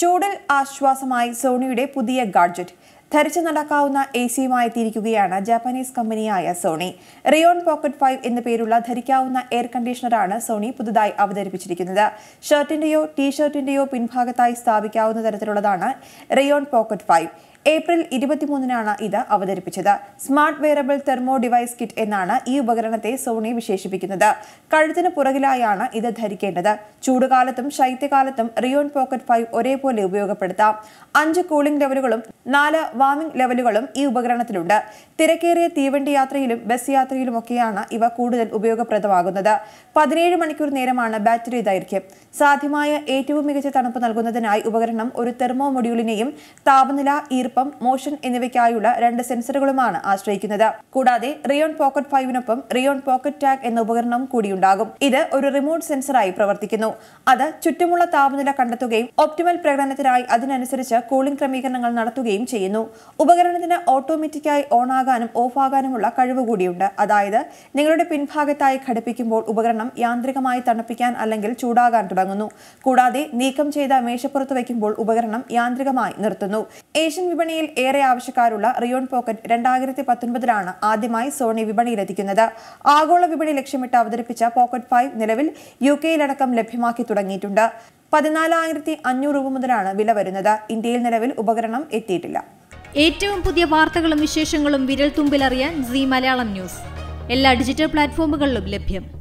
ചൂടിൽ ആശ്വാസമായി സോണിയുടെ പുതിയ ഗാഡ്ജറ്റ് ധരിച്ചു നടക്കാവുന്ന എ സിയുമായി എത്തിയിരിക്കുകയാണ് ജാപ്പനീസ് കമ്പനിയായ സോണി റിയോൺ പോക്കറ്റ് ഫൈവ് എന്ന പേരുള്ള ധരിക്കാവുന്ന എയർ കണ്ടീഷണറാണ് സോണി പുതുതായി അവതരിപ്പിച്ചിരിക്കുന്നത് ഷർട്ടിന്റെയോ ടീ ഷർട്ടിന്റെയോ പിൻഭാഗത്തായി സ്ഥാപിക്കാവുന്ന തരത്തിലുള്ളതാണ് റിയോൺ പോക്കറ്റ് ഫൈവ് ഏപ്രിൽ ഇരുപത്തിമൂന്നിനാണ് ഇത് അവതരിപ്പിച്ചത് smart wearable thermo device kit എന്നാണ് ഈ ഉപകരണത്തെ സോണി വിശേഷിപ്പിക്കുന്നത് കഴുത്തിന് പുറകിലായാണ് ഇത് ധരിക്കേണ്ടത് ചൂടുകാലത്തും ശൈത്യകാലത്തും റിയോൺ പോക്കറ്റ് ഫൈവ് ഒരേപോലെ ഉപയോഗപ്പെടുത്താം അഞ്ച് കൂളിംഗ് ലെവലുകളും നാല് വാമിംഗ് ലെവലുകളും ഈ ഉപകരണത്തിലുണ്ട് തിരക്കേറിയ തീവണ്ടി യാത്രയിലും ബസ് യാത്രയിലുമൊക്കെയാണ് ഇവ കൂടുതൽ ഉപയോഗപ്രദമാകുന്നത് പതിനേഴ് മണിക്കൂർ നേരമാണ് ബാറ്ററി ദൈർഘ്യം സാധ്യമായ ഏറ്റവും മികച്ച തണുപ്പ് നൽകുന്നതിനായി ഉപകരണം ഒരു തെർമോ മൊഡ്യൂളിനെയും താപനില ഈർപ്പ് ഈൽഡിനൊപ്പം മോഷൻ എന്നിവയ്ക്കായുള്ള രണ്ട് സെൻസറുകളുമാണ് ആശ്രയിക്കുന്നത് കൂടാതെ റിയോൺ പോക്കറ്റ് ഫൈവിനൊപ്പം റിയോൺ പോക്കറ്റ് ടാഗ് എന്ന ഉപകരണം കൂടിയുണ്ടാകും ഇത് ഒരു റിമോട്ട് സെൻസറായി പ്രവർത്തിക്കുന്നു അത് ചുറ്റുമുള്ള താപനില കണ്ടെത്തുകയും ഒപ്റ്റിമൽ പ്രകടനത്തിനായി അതിനനുസരിച്ച് കൂളിംഗ് ക്രമീകരണങ്ങൾ നടത്തുകയും ചെയ്യുന്നു ഉപകരണത്തിന് ഓട്ടോമാറ്റിക്കായി ഓൺ ആകാനും ഓഫ് ആകാനുമുള്ള കഴിവ് കൂടിയുണ്ട് അതായത് നിങ്ങളുടെ പിൻഭാഗത്തായി ഘടിപ്പിക്കുമ്പോൾ ഉപകരണം യാന്ത്രികമായി തണുപ്പിക്കാൻ അല്ലെങ്കിൽ ചൂടാകാൻ തുടങ്ങുന്നു കൂടാതെ നീക്കം ചെയ്ത മേശപ്പുറത്ത് വയ്ക്കുമ്പോൾ ഉപകരണം യാന്ത്രികമായി നിർത്തുന്നു ഏഷ്യൻ വിപണിയിൽ ഏറെ ആവശ്യക്കാരുള്ള റിയോൺ പോക്കറ്റ് രണ്ടായിരത്തി പത്തൊൻപതിലാണ് ആദ്യമായി സോണി വിപണിയിലെത്തിക്കുന്നത് ആഗോള വിപണി ലക്ഷ്യമിട്ട് അവതരിപ്പിച്ച പോക്കറ്റ് ഫൈവ് നിലവിൽ യു കെയിലടക്കം ലഭ്യമാക്കി തുടങ്ങിയിട്ടുണ്ട് പതിനാലായിരത്തി അഞ്ഞൂറ് രൂപ മുതലാണ് വില വരുന്നത് ഇന്ത്യയിൽ നിലവിൽ ഉപകരണം എത്തിയിട്ടില്ല ഏറ്റവും പുതിയ വാർത്തകളും വിശേഷങ്ങളും വിരൽ തുമ്പിലറിയാൻ സി മലയാളം ന്യൂസ് എല്ലാ ഡിജിറ്റൽ പ്ലാറ്റ്ഫോമുകളിലും ലഭ്യം